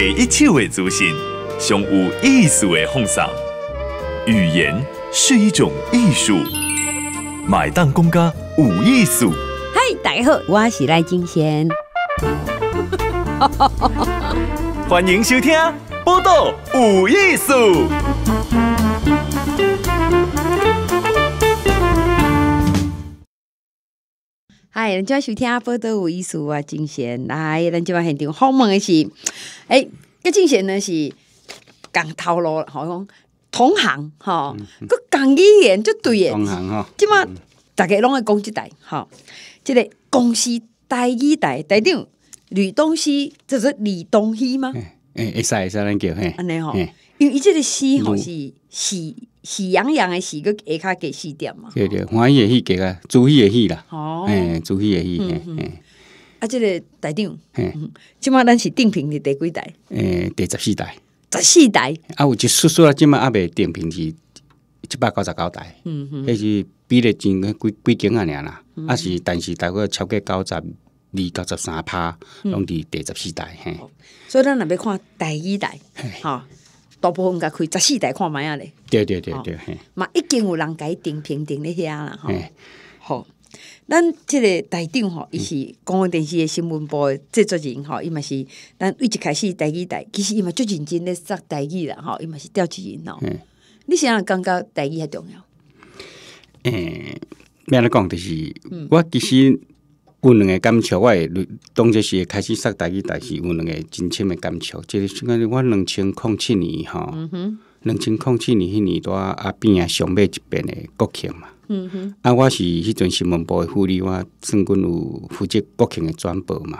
给一切为祖先上有意思的方式。语言是一种艺术，买蛋公加有意思。嗨，大家好，我是赖金贤，欢迎收听《波道有意思》。哎，人家收听啊，波多有意思啊，金贤来，咱即晚现场访问的是，哎、欸，个贤呢是讲套路，好讲同行吼，个共语言就对诶，同行吼，即马逐个拢会讲即代吼，即、个公司代一代代长吕东西，就是吕东西吗？哎、欸，会使会使咱叫嘿，安尼吼。因为即个喜，吼是喜喜羊羊诶，喜个下骹给喜点嘛。对对，欢喜诶，喜，给啊，注意诶，喜啦。哦，哎，注意诶，喜。诶。嗯。啊，即个台长，嗯，即嘛咱是定瓶伫第几代？诶，第十四代。十四代。啊，有一说说了，即嘛阿伯定瓶是七百九十九代，嗯哼，迄是比例前几几间啊样啦。啊是，但是大概超过九十二、九十三拍拢伫第十四代。嘿。所以咱若要看第一代，好。大部分甲开十四台看麦啊咧。对对对对，嘿，嘛已经有人伊定评定咧遐啦，吼。好，咱即个台长吼，伊是公共电视的新闻部制作人吼，伊嘛是，咱一直开始台二台，其实伊嘛最认真咧做台语啦，吼，伊嘛是调气人咯。你想感觉台语较重要？诶，安得讲就是，我其实。有两个感触，我当这时开始杀代志，代志。有两个真深的感情。就是我两千零七年吼，两千零七年迄年在阿边啊，上尾一边的国庆嘛。啊，我是迄阵新闻部的副理，我算阮有负责国庆的转报嘛。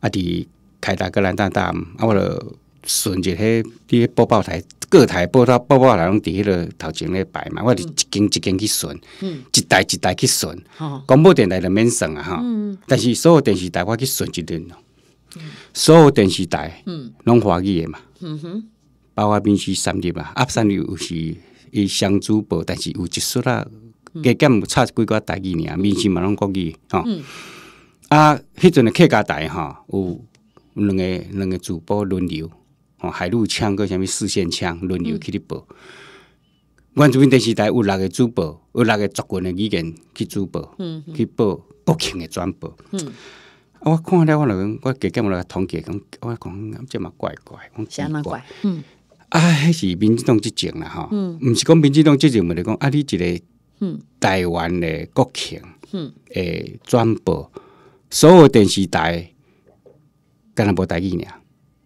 啊，伫凯达格兰大大，啊，我。顺就迄啲播报台，各台报到播报台，拢伫迄个头前咧摆嘛。我就一间一间去顺，嗯，一台一台去顺。广播电台就免算啊，吼。但是所有电视台我去顺一滴咯，所有电视台，嗯，拢华语诶嘛，嗯哼，包括闽西三日嘛，阿三日有时伊双主播，但是有一出啊，加减差几寡代语尔，闽西嘛拢国语，吼啊，迄阵诶客家台吼，有两个两个主播轮流。海陆枪个、啥物四线枪轮流去咧报，阮即边电视台有六个主播，有六个作的语言去主播，去报国庆的转播。啊，我看了，我来，我给干嘛来统计？讲我讲这嘛怪怪，讲那么怪。嗯，啊，迄是民党执政啦，吼，毋是讲民党执政，我来讲啊，你一个台湾的国庆，诶，转播所有电视台，敢若无代志尔。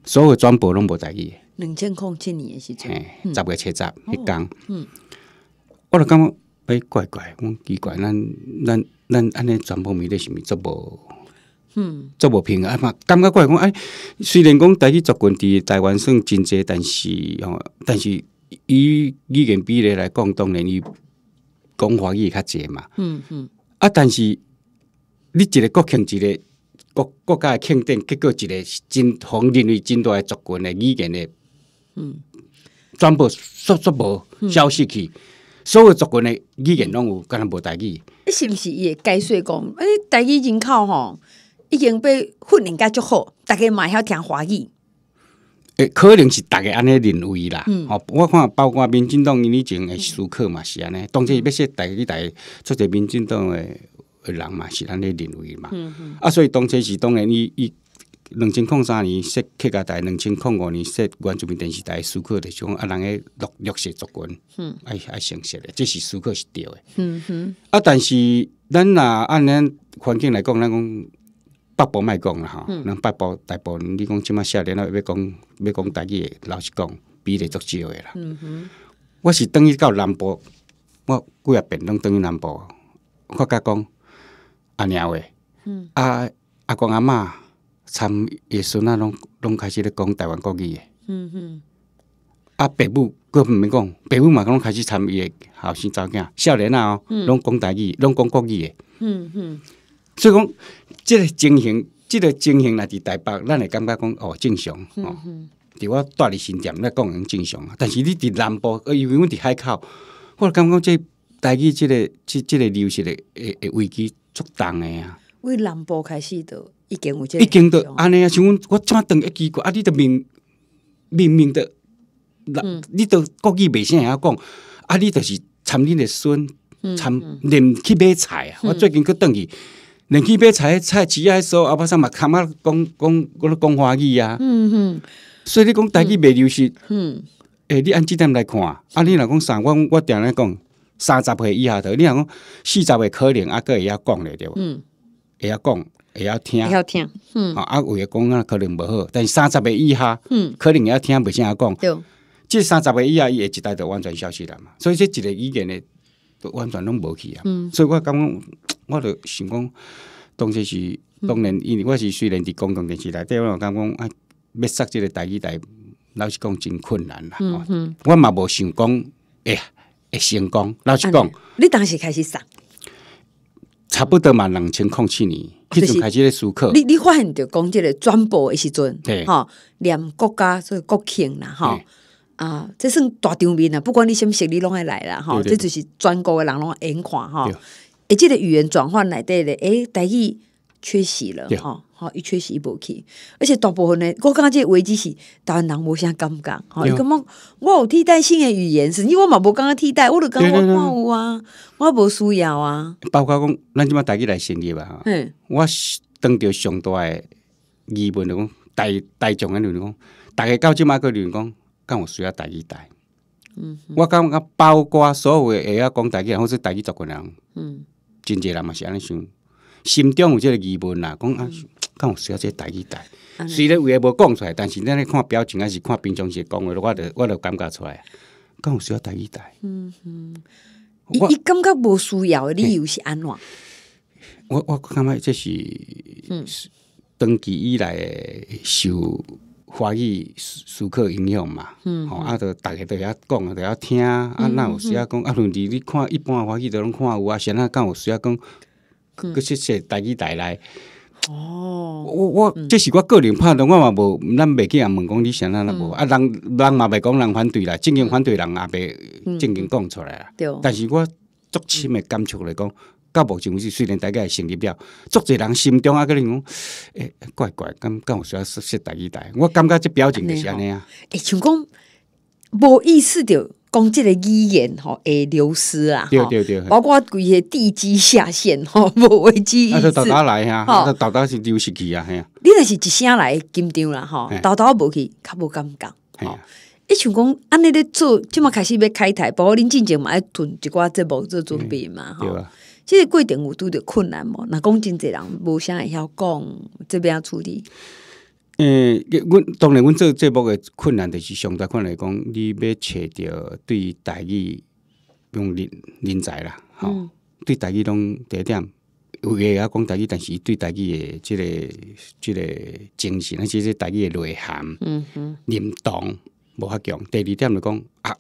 所有转播拢无在意，两千空七年时阵，十月七十，迄工，嗯，我就觉哎，怪怪，我奇怪，咱咱咱安尼传播面咧是毋是足无，嗯，足无平啊嘛，感觉怪讲，哎，虽然讲台气最近伫台湾算真济，但是哦，但是以语言比例来讲，当然伊，讲华语较济嘛，嗯嗯，啊，但是，你一个国庆一个国国家嘅庆典，结果一个真，从认为真大嘅族群嘅语言咧，嗯，全部说说无消息去，所有族群嘅语言拢有，敢若无代志。是毋是也该说讲？哎，大家人口吼已经被训练家足好，大嘛会晓听华语。诶，可能是大家安尼认为啦。哦，我看包括民进党以前嘅时刻嘛是安尼，当初要写大家个出席民进党的。人嘛是咱咧认为嘛，啊，所以当初是当然，伊伊两千零三年设客家台，两千零五年设原住民电视台，苏克的讲啊，人诶历历史作观，嗯，爱爱成实诶，这是思考是对诶。嗯哼。啊，但是咱若按咱环境来讲，咱讲北部卖讲啦吼，人北部大分你讲即马少年啊，要讲要讲，己诶老实讲比例足少诶啦，嗯我是等于到南部，我几啊遍拢等于南部，我甲讲。阿娘诶，阿阿公阿嬷参爷孙啊，拢拢开始咧讲台湾国语诶。嗯哼，阿北毋免讲，爸母嘛，拢开始参伊诶后生查囝，少年啊，拢讲台语，拢讲国语诶。嗯哼，所以讲，即个情形，即个情形若伫台北，咱会感觉讲哦正常。嗯哼，伫我住伫新店咧讲，可正常。但是你伫南部，因为阮伫海口，我感觉即台语即个、即即个流失诶诶危机。速冻诶啊位南部开始著已经有即已经著安尼啊像阮我怎啊断会奇怪啊你著明明明著你著国语袂啥会晓讲啊你就是参恁的笋参连去买菜啊我最近佫断去恁去买菜迄菜市啊迄所啊无啥嘛砍啊讲讲佫咧讲华语啊嗯哼，所以你讲家己袂流行。嗯诶你按即点来看啊你若讲送我我定安尼讲三十岁以下的，你讲四十岁可能，阿哥会晓讲咧，对，嗯，会晓讲，会晓听，会要听，嗯，啊，有伟讲啊，可能无好，但是三十岁以下，嗯，可能会晓听袂啥阿讲，对，即三十岁以下伊也一代的完全消失了嘛，所以即一个语言咧都完全拢无去啊，所以我感觉，我著想讲，当时是当然，因为我是虽然伫公共电视台，但我讲讲啊，要塞即个台语台，老实讲真困难啦，嗯嗯，我嘛无想讲，哎。呀。成功，老实讲，你当时开始上，差不多嘛，两千空气呢，他阵开始咧授课。你你发现着讲即个转播诶时阵，吼，连国家所以国庆啦，吼。啊，这算大场面啊，不管你什么学历，拢爱来啦。吼，这就是全国的人拢眼看吼，而即个语言转换内底咧，哎，得意。缺席了哈，好一缺席一无去，而且大部分呢，我觉即这危机是台湾人无啥感觉，吼伊感觉我有替代性的语言是，因为我嘛无感觉替代，我就觉我有啊，我无需要啊。包括讲，咱即麦台语来成立吧，嗯，我当着上大疑问就讲，大大众的就讲，大家到即麦个就讲，跟我需要大家代，嗯，我感觉包括所有会晓讲大家，或者台家几个人，嗯，真侪人嘛是安尼想。心中有即个疑问啦，讲啊，敢有需要即个代志代，虽然话无讲出来，但是咱咧看表情还是看平常时讲话，我着我着感觉出来，敢有需要代志代。嗯哼，伊伊感觉无需要诶理由是安怎？我我感觉这是长期以来受华思思考影响嘛，吼，啊，着逐个着要讲，着要听啊，若有时啊讲啊，你你看一般华语著拢看有啊，谁那敢有需要讲？个说说代己带来，哦，我我这是我个人判断，我嘛无，咱袂去阿问讲你先安那无，啊人人嘛袂讲人反对啦，正经反对人也袂正经讲出来啦，但是我足深的感触来讲，到目前为止虽然大概成立了，足侪人心中啊可能讲，诶，怪怪，敢敢有需要说说代己代，我感觉这表情是安尼啊？诶，像讲无意思着。讲即个语言吼会流失啊，对对对，包括规个地基下陷吼，无危机意思。那豆豆来呀，那豆豆是流行去啊，嘿。你那是一声来紧张啦吼，豆豆无去，较无感觉。吼，伊想讲安尼咧做，即马开始要开台，不过恁进前嘛要囤一寡，节无做准备嘛，吼。即个过程有拄着困难无？若讲真济人无啥会晓讲，这边处理。诶，阮当然，阮做节目诶困难，就是相对看来讲，你要找着对大吉用人人才啦，吼，对待吉，拢第一点，有嘅也讲大吉，但是对待吉诶即个即个精神，而且是大吉诶内涵，嗯哼，认同无法强。第二点嚟讲，啊，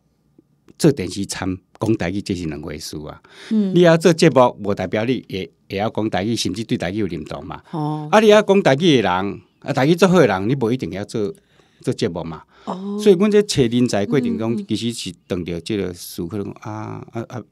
做电视参讲大吉，这是两回事啊。嗯，你要做节目，无代表你也也要讲大吉，甚至对大吉有认同嘛。哦，啊，你要讲大吉诶人。啊！大家做好人，你无一定要做做节目嘛。哦。所以，阮这找人才过程中，其实是碰到即个事可能啊啊啊，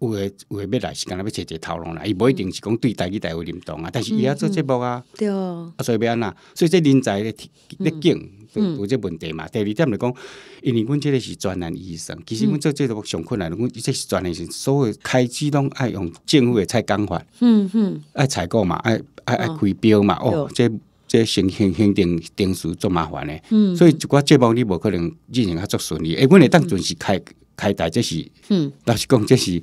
有诶有诶要来，时间要切切头路啦，伊无一定是讲对大家大会认同啊，但是伊要做节目啊。对。啊，所以要安那，所以这人才咧咧紧有这问题嘛。第二点来讲，因为阮即个是专业医生，其实阮做这个目上困难，因为这是专医生，所有开支拢爱用政府诶菜监法，嗯嗯，爱采购嘛，爱爱爱开标嘛，哦，这。这行行行定定时足麻烦嗯，所以如寡节目你无可能进行较足顺利，哎，阮会当准时开开台，这是，老实讲这是，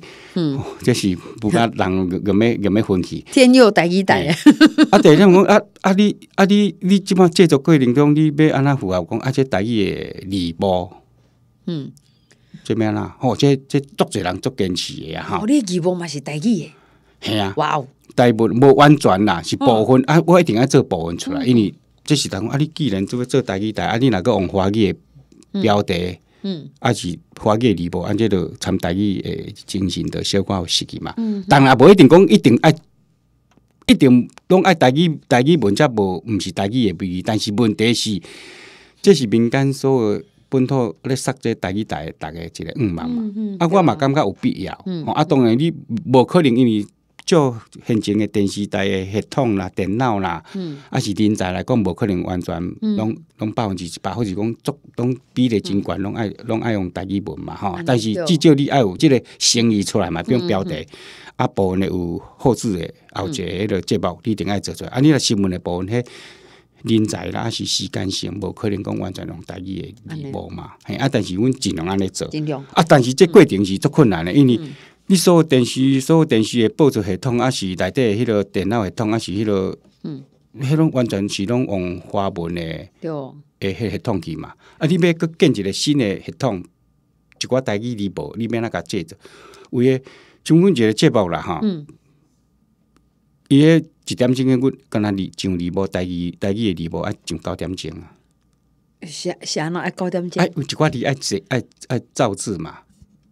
这是不甲人个咩个咩分歧。天佑第衣台，啊，二天讲啊啊，你啊你你即般制作过程中，你要安那符合讲，啊这台衣的二包，嗯，做咩啦？吼，这这足侪人足坚持诶啊，好，你二包嘛是大衣的。系啊，哇哦，大部分无完全啦，是部分啊。我一定爱做部分出来，因为这是讲啊，你既然做做台语台，啊，你若个华语业标的，嗯，啊是华语的字幕，按这个参台语诶进著的可有设计嘛。当然，无一定讲一定爱，一定拢爱台语，台语文则无，毋是台语也不宜，但是问题是，这是民间所有本土咧，塞这大记大大概一个五万嘛。啊，我嘛感觉有必要。啊，当然你无可能因为。就现今诶电视台诶系统啦，电脑啦，啊是人才来讲，无可能完全，拢拢百分之百，或者讲足拢比例真悬，拢爱拢爱用台语文嘛，吼，但是至少你爱有即个诚意出来嘛，如用标题啊，部分有后置有一个迄个节目你一定爱做出来。啊，你若新闻诶部分迄人才啦，啊是时间性，无可能讲完全用台语诶字幕嘛。啊，但是阮尽量安尼做。啊，但是这过程是足困难的，因为。你所有电视、所有电视的报纸系统，还是内底迄个电脑系统，还是迄、那个，迄种完全是拢用花纹的，对、哦，诶，系统去嘛。啊，你要搁建一个新的系统，一寡代志你无，你要哪甲借着？有诶，像阮一个节目啦，吼，伊迄一点钟诶，阮干若离上离无代志，代志诶离无啊，上九点钟啊。是是安怎爱九点钟？啊，有一寡字爱写爱爱造字嘛？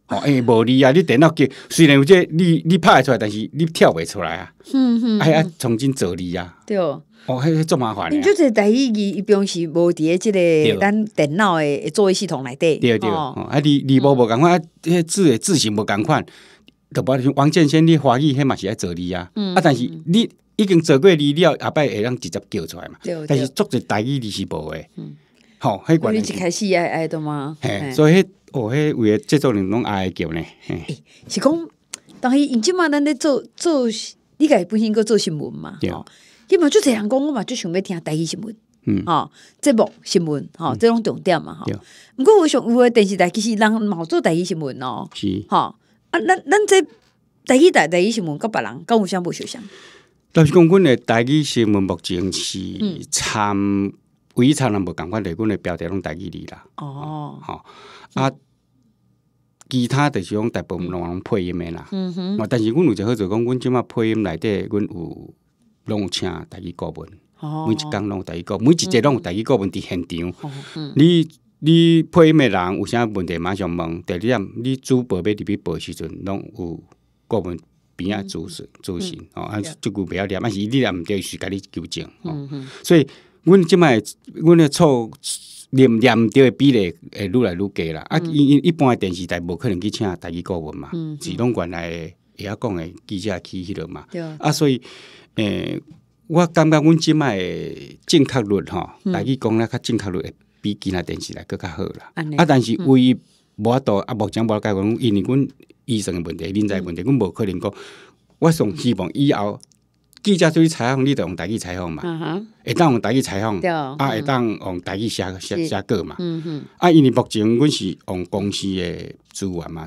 哦，哎，无字啊！你电脑机虽然有这，你你拍会出来，但是你跳袂出来啊。嗯嗯。哎呀，重新做你啊。对哦。迄迄足麻烦呢。你就是打伊伊一边是无伫诶即个咱电脑诶，作业系统内底。对。对哦，啊，字字迄字型无共款，都无像王建先你华语迄嘛是爱做你啊。嗯。啊，但是你已经做过你，你后摆会当直接叫出来嘛？对。但是做者打印你是无诶。嗯。好，你一开始也爱的嘛。嘿。所以。哦，迄诶制作人拢爱叫呢，是讲，但是因即嘛，咱咧做做，你家本身个做新闻嘛，伊嘛就太阳讲，我嘛就想要听台语新闻，嗯，吼节目新闻，吼这拢重点嘛，吼毋过我想，有诶电视台其实嘛某做台语新闻哦，是，吼，啊，咱咱这台语台台语新闻，甲别人甲有啥无相像？但是讲，阮诶台语新闻目前是参。一差人无共款内阮的标题拢家己你啦。哦，哦、啊。其他的是讲大部分用配音的啦。嗯哼。但是，阮有一个好处，讲，阮即马配音内底，阮有拢有请家己顾问。哦。每一工拢有家己顾每一节拢有家己顾问伫现场。哦。你你配音的人有啥问题，马上问。第二点，你主播要入去播时阵，拢有顾问边啊咨询咨询哦，啊，即句不要念，啊，是你定毋唔得是甲己纠正。嗯哼。所以。阮即摆阮个错念连着诶比例会愈来愈低啦。啊，因一般诶电视台无可能去请台己顾问嘛，自动原来会晓讲诶记者去迄落嘛。啊，所以，诶，我感觉阮即摆诶正确率吼，台己讲咧较正确率会比其他电视台搁较好啦。啊，但是为无度啊，目前无法解决，因为阮医生诶问题、人才问题，阮无可能讲。我上希望以后。记者于采访，你得用台语采访嘛？会当用台语采访，啊，会当用台语写写写稿嘛？啊，因为目前阮是用公司的资源嘛，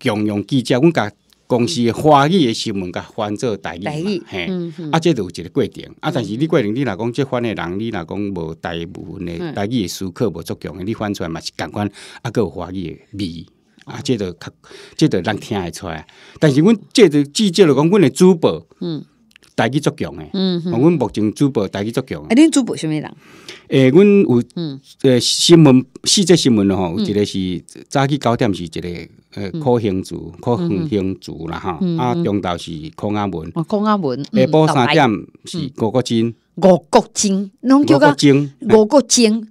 共用记者，阮甲公司花语的新闻甲翻做台语嘛，嘿，啊，这都一个过程。啊，但是你过程，你若讲这翻的人，你若讲无大部分的台语的思考无足够，你翻出来嘛是感官啊有花语味啊，这都较这都人听会出。来。但是阮这都记者来讲，阮的主播，嗯。大家作强诶，嗯哼，阮目前主播大家作强。诶，恁主播是米人？诶，阮有诶新闻、四则新闻咯吼，有一个是早起九点是一个诶，柯兴祖、柯兴兴祖啦吼，啊中昼是柯阿文，柯阿文。下晡三点是五国精，五国拢叫国精，五国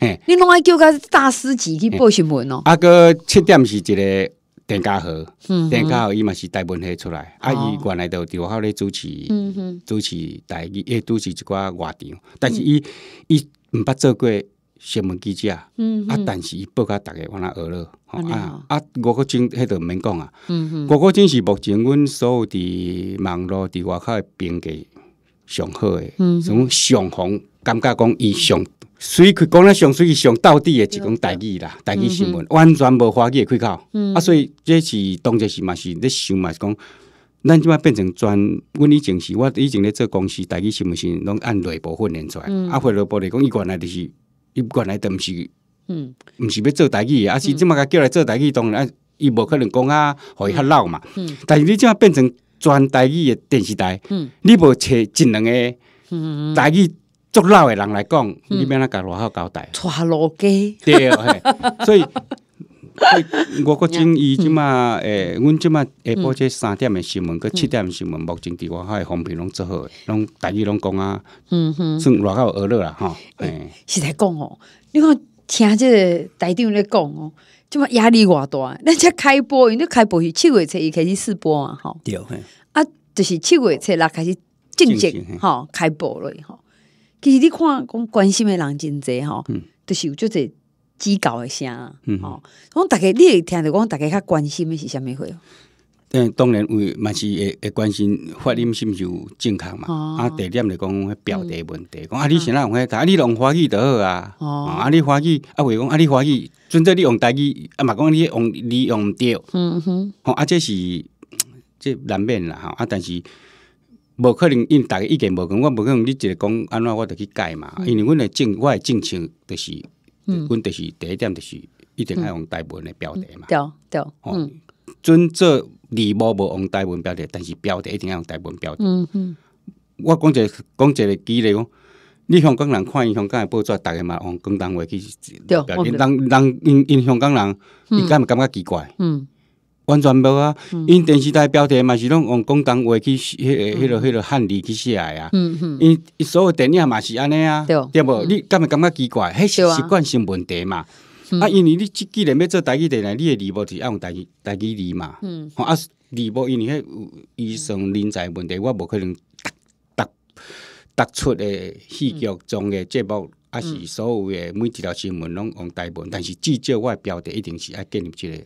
诶，你拢爱叫个大师级去报新闻咯。啊，个七点是一个。田家河，田家河伊嘛是台湾迄出来，啊伊原来就伫外口咧主持，主持台，伊主持一寡话场，但是伊伊毋捌做过新闻记者，啊但是伊报告大家往那咯，了，啊啊我个经迄毋免讲啊，我个经是目前阮所有伫网络伫外口诶编辑上好诶，从上红感觉讲伊上。所以讲咧，上，所以上到底诶只讲代语啦，代语新闻完全无花艺开口。嗯、啊，所以这是当作是嘛是，咧想嘛是讲，咱即摆变成专，阮以前是，我以前咧做公司代语新闻是拢按内部训练出来。啊，回来部来讲，伊原来就是，伊原来毋是，嗯，毋是要做代语，啊是即甲叫来做代语，当然伊无可能讲啊，互伊较老嘛。嗯。但是你即摆变成专代语诶电视台，嗯，你无找一两个，嗯嗯代足老诶人来讲，你要哪甲偌好交代？娶老家对所以，我国今伊即马诶，阮即马下晡即三点诶新闻，搁七点新闻目前伫外口诶风评拢做好，拢逐日拢讲啊，嗯哼，算老好娱乐啦诶，实在讲吼，你看听即个台长咧讲哦，即马压力偌大，咱只开播，因只开播是七月七开始试播嘛，吼。对啊，就是七月七拉开始正式吼开播了，吼。其实你看讲关心的人真济吼著是有做者指教诶声嗯，吼红逐个你会听著讲逐个较关心诶是啥物货？当当然有嘛是会会关心发音是毋是有正确嘛哦？啊第二点著讲迄表达问题讲啊你是呐用迄遮你用欢喜著好啊哦，啊你欢喜啊袂讲啊你欢喜准说你用台语啊嘛讲你用你用毋着嗯哼吼啊这是这难免啦吼啊但是无可能，因逐个意见无同，我无可能，你一个讲安怎，我著去改嘛。因为阮的政，阮的政策，就是，阮就是第一点，就是一定爱用台文的标题嘛。对对，哦，准做字幕无用台文标题，但是标题一定爱用台文标题。嗯嗯，我讲一个讲一个举例哦，你香港人看因香港的报纸，逐个嘛用广东话去对，人人因因香港人，伊敢唔感觉奇怪？嗯。完全无啊！因电视台标题嘛是拢用广东话去迄、迄、落、迄、落汉字去写啊。因伊因所有电影嘛是安尼啊。对。无？你敢会感觉奇怪？嘿，习惯性问题嘛。啊，因为你既然要做台记的，你诶字幕就用台记台志字嘛。嗯。啊，字幕因为迄有医生人才问题，我无可能逐逐逐出诶戏剧中诶节目，啊是所有诶每一条新闻拢用台文，但是至少我诶标题一定是爱建立即个。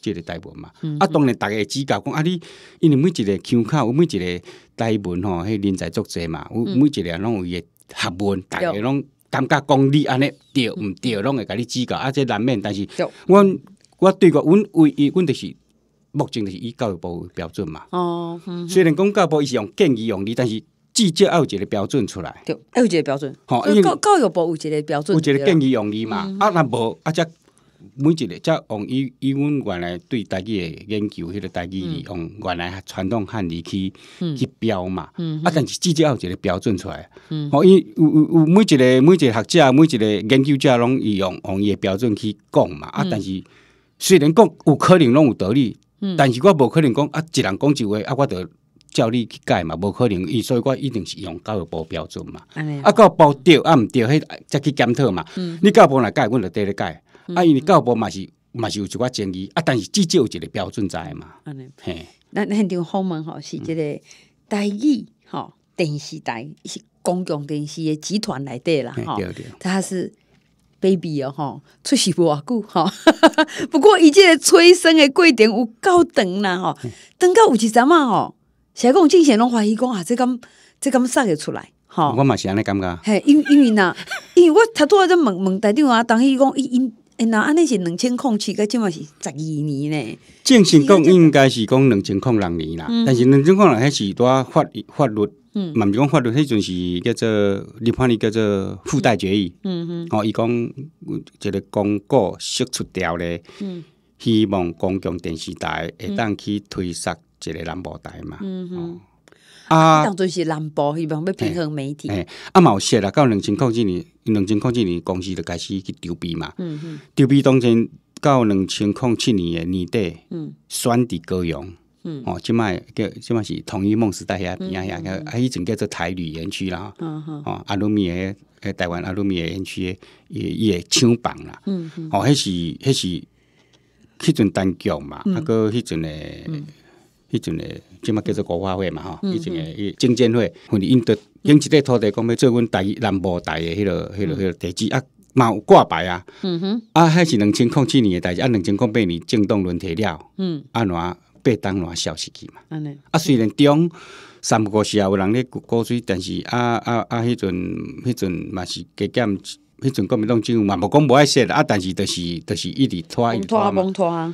即个代文嘛，啊，当然逐个会指教讲啊，你因为每一个腔口，每一个代文吼，迄人才足者嘛，每一个人拢有伊个学问，逐个拢感觉讲你安尼，对毋对，拢会甲你指教，啊，即难免，但是我我对我，阮唯一，阮就是目前著是以教育部标准嘛。哦，虽然讲教育部伊是用建议用你，但是至少有一个标准出来。对，要有一个标准。吼、因教育部有一个标准，有一个建议用你嘛。啊，若无啊，则。每一个，则用伊伊，阮原来对家己诶研究，迄个家己用原来传统汉字去去标嘛。啊，但是至少有一个标准出来。嗯，有有有每一个每一个学者，每一个研究者，拢伊用用伊诶标准去讲嘛。啊，但是虽然讲有可能拢有道理，但是我无可能讲啊，一人讲一句话，啊，我著照你去改嘛，无可能。伊所以，我一定是用教育部标准嘛。啊，教到部对啊，毋对，迄再去检讨嘛。嗯，你教部若改，阮著缀你改。啊，因为教育部嘛是嘛是有一寡争议啊，但是至少有一个标准在嘛。嘿，咱那条访门吼是即个台语吼，电视台是公共电视诶集团内底啦，哈，它是 baby 哦，哈，无偌久吼。哈，不过伊即个催生诶过程有够长啦，吼，等到有一阵啊，吼，讲有正前拢怀疑讲啊，这敢这敢杀会出来，吼，我嘛是安尼感觉。嘿，因因为呐，因为我太多在问问台长啊，当伊讲伊因。那安尼是两千空期，个即嘛是十二年呢。正常讲应该是讲两千空六年啦，但是两千空六年是在法法律，嗯，蛮讲法律迄阵是叫做你判你叫做附带决议，嗯哼，哦，伊讲一个公告释出掉嗯，希望公共电视台会当去推杀一个南部台嘛，嗯哼。啊，当做是南部希望要平衡媒体。哎，啊有说啦，到两千零七年，两千零七年公司就开始去筹备嘛。嗯嗯。当前到两千零七年的年底，嗯，选底高扬，嗯，哦，即卖叫即卖是统一梦时代遐遐也，啊，伊阵叫做台旅园区啦，啊哈，哦，阿罗诶，诶，台湾阿罗米诶园区诶，也也抢榜啦，嗯嗯，哦，迄是迄是，迄阵单局嘛，啊哥，迄阵诶。迄阵诶，即嘛叫做国画会嘛吼，迄阵诶，证监会，因为因得用一块土地讲要做阮台南部台诶迄落迄落迄落地址啊，嘛有挂牌啊，啊，迄是两千零七年诶代志，啊，两千零八年正当轮了，嗯，啊，哪被当哪消是去嘛，啊，虽然中三不五时啊，有人咧鼓鼓水，但是啊啊啊，迄阵迄阵嘛是加减。迄阵 g 毋 v e r 嘛，无讲无爱说啦，啊，但是就是就是一直拖，一直拖嘛，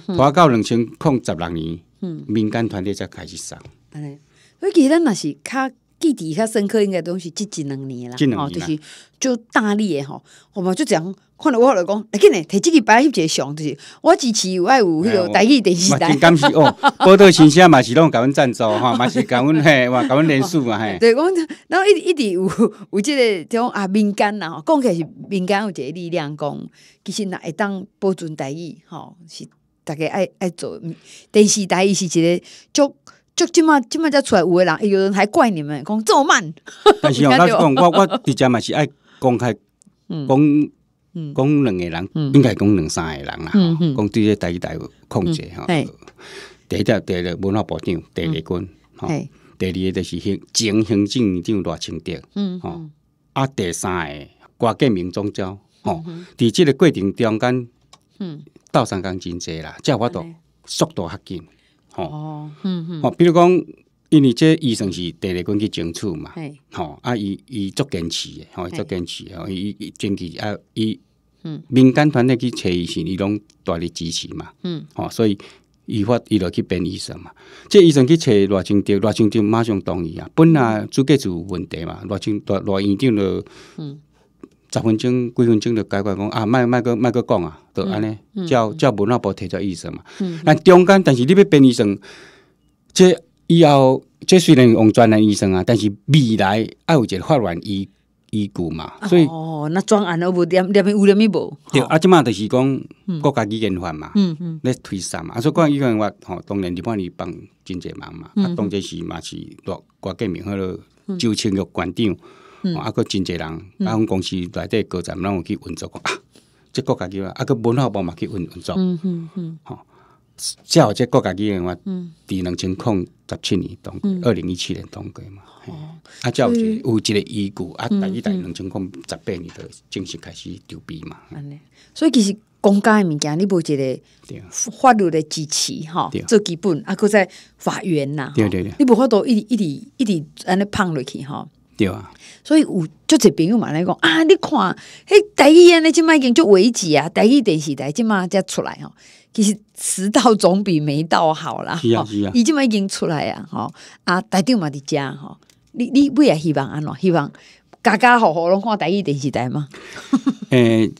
拖到两千零十六年，民间团体才开始上。哎，我记咱若是较。记忆较深刻应该拢是一两年啦，哦，就是就大力的吼，我们就这样，看着我来讲，来今日即支个翕一个上，就是我支持有爱有迄个台语电视台，敢感谢哦，报道新鲜嘛是拢甲阮赞助吼，嘛是甲阮嘿，哇甲阮人数嘛嘿，对，讲然后一一直有有即个种啊民间啦，起来是民间有一个力量，讲其实若会当保存台语吼，是逐个爱爱做电视台，伊是一个足。就即麦即麦才出来有个人，哎，有人还怪你们，讲这么慢。但是我就讲，我 我直接嘛是爱公开讲，讲两个人，应该讲两三个人啦，嗯嗯。讲这些第代控制吼，第一条第二文化部长、第二军，吼，第二个就是行行政长多清德，嗯嗯。啊，第三个郭建明总教，吼，在即个过程中间，嗯，斗相共真济啦，即我读速度较紧。哦，嗯哦，比如讲，因为这医生是第二军去争取嘛，吼，啊，伊伊足坚持诶，吼，足坚持，吼，伊伊坚持啊，伊，嗯，民间团体去找医生，伊拢大力支持嘛，嗯，哦，所以伊发伊落去变医生嘛，这医生去找罗清着罗清着马上同意啊，本来资格就有问题嘛，罗清罗罗院长了，嗯。十分钟、几分钟就解决，讲啊，卖卖个卖个讲啊，就安尼，叫叫文老无提个医生嘛。但中间，但是你要变医生，这以后这虽然用专案医生啊，但是未来要有一个发院医医股嘛，所以哦，那专案都无点，点有无人咪啵？对啊，即嘛就是讲国家几严法嘛，来推三嘛，啊，所以讲以前我吼，当然你帮你帮真济忙嘛，啊，当时是嘛是郭郭建命迄个周亲玉馆长。啊，个真侪人，啊，阮公司内底高层拢有去运作过啊，即国家机啊，个文化部门去运运作，嗯嗯嗯，好，照即国家机的话，二零一七年通过嘛，啊，照有有一个依据啊，第二代两千零十八年就正式开始筹备嘛。所以其实公家嘅物件，你不觉得法律的支持哈，做基本啊，搁在法院啦，你无法度一一直一直安尼胖落去吼。对啊，所以有就只朋友嘛来讲啊，你看，嘿，语一呢，即卖经就危机啊，台一电视台即卖才出来吼，其实迟到总比没到好啦。是啊是啊，已经卖经出来啊，吼啊，台长嘛伫遮吼，你你不也希望安怎？希望家家户户拢看台语电视台吗？诶，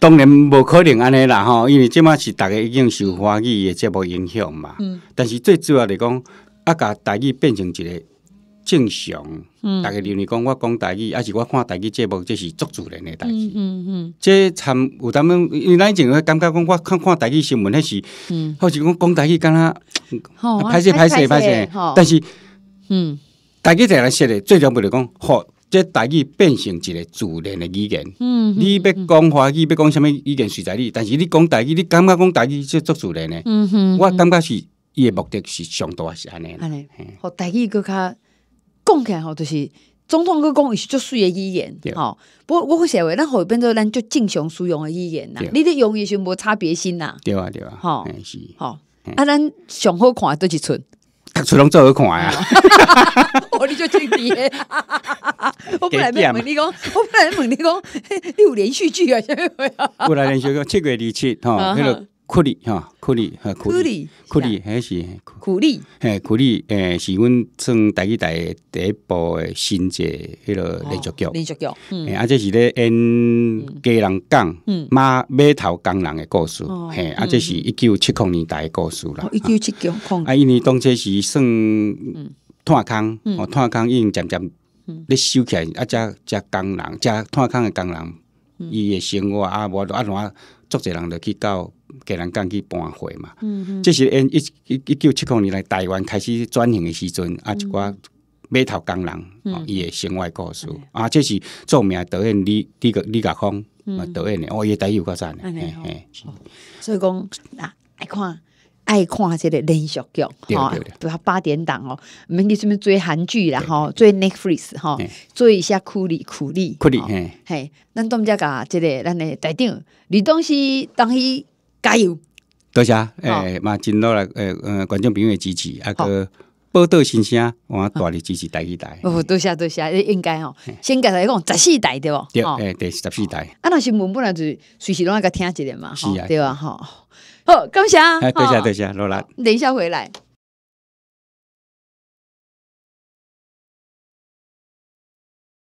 当然无可能安尼啦吼，因为即嘛是逐个已经受欢喜诶这目影响嘛。嗯，但是最主要来讲，啊，甲台语变成一个。正常，大家认为讲我讲代志，抑是我看代志节目，这是足自然的代志。嗯嗯这参有咱们，因为咱一种感觉讲，我看看代志新闻，那是，嗯，好像讲讲代志，敢那，拍势拍势拍势，但是，嗯，代志在来说嘞，最重要不如讲，好，这代志变成一个自然的语言。嗯，你要讲话语，要讲什么语言，随在你，但是你讲代志，你感觉讲代志这足自然诶。嗯哼，我感觉是伊的目的是上大是安尼？安尼，好，代志搁较。讲起来吼，就是总统个讲伊是足水的语言，吼。不过我讲社会，咱后边做咱就正常使用的语言呐，你的用也是无差别性呐。对啊，对啊，吼是，吼啊咱上好看都是纯，大出拢做好看啊。我 你就真厉害。我本来问你讲，我本来问你讲，你有连续剧啊？什么会？我来连续剧，七月二七，吼迄个。苦力哈，苦力哈，苦力，苦力还是苦力，哎，苦力，诶，是阮算第一代第一部诶新剧迄落连续剧，连续剧，嗯，啊，这是咧演家人讲马码头工人诶故事，嘿，啊，这是一九七零年代诶故事啦，一九七零，啊，因为当初是算炭坑，康，炭坑已经渐渐咧收起来，啊，加加工人，加炭坑诶工人，伊诶生活啊，无啊，无啊。足侪人就去到，家人讲去搬货嘛。嗯嗯。这是因一一一九七五年来台湾开始转型的时阵，啊一寡码头工人，伊的身外故事。啊，这是著名导演李李李家康，导演的，哦台得有个赞。哎哎。所以讲啊，爱看。爱看这个连续剧，吼，都要八点档哦。毋免去这边追韩剧啦，吼，追 Netflix，吼，追一下苦力苦力苦力，嘿，嘿，咱东家噶，这个咱的台长李东西，同伊加油！多谢，诶，嘛真多来，诶，嗯，观众朋友支持，啊个报道新生，我大力支持台气台。多谢多谢，应该哦，先讲一个十四台对不？对，诶，对，十四台。啊，那新闻本来就是随时拢爱甲听一点嘛，对啊，吼。哦，刚下，等一下，等一下，罗兰，你等一下回来。